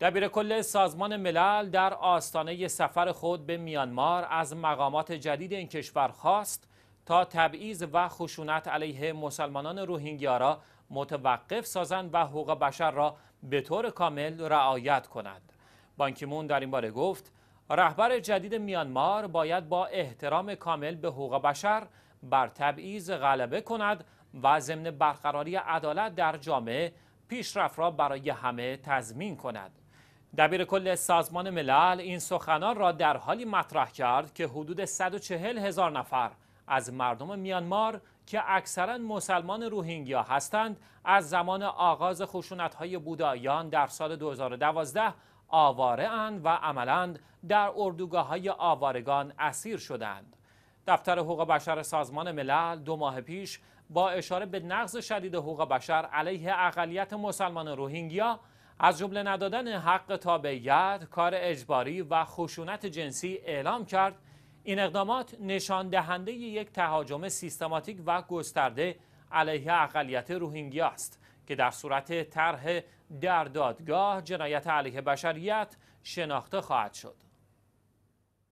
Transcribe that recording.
دبیر کل سازمان ملل در آستانه سفر خود به میانمار از مقامات جدید این کشور خواست تا تبعیض و خشونت علیه مسلمانان روهینگیا را متوقف سازند و حقوق بشر را به طور کامل رعایت کنند. بانکیمون در این باره گفت رهبر جدید میانمار باید با احترام کامل به حقوق بشر بر تبعیض غلبه کند و ضمن برقراری عدالت در جامعه پیشرفت را برای همه تضمین کند. دبیر کل سازمان ملل این سخنان را در حالی مطرح کرد که حدود 140 هزار نفر از مردم میانمار که اکثرا مسلمان روهینگیا هستند از زمان آغاز خشونت‌های بودایان در سال 2012 آواره و عملا در اردوگاه های آوارگان اسیر شدند. دفتر حقوق بشر سازمان ملل دو ماه پیش با اشاره به نقض شدید حقوق بشر علیه اقلیت مسلمان روهینگیا از جمله ندادن حق تابعیت، کار اجباری و خشونت جنسی اعلام کرد این اقدامات نشان دهنده یک تهاجم سیستماتیک و گسترده علیه اقلیت روهینگیا است که در صورت طرح در دادگاه جنایت علیه بشریت شناخته خواهد شد.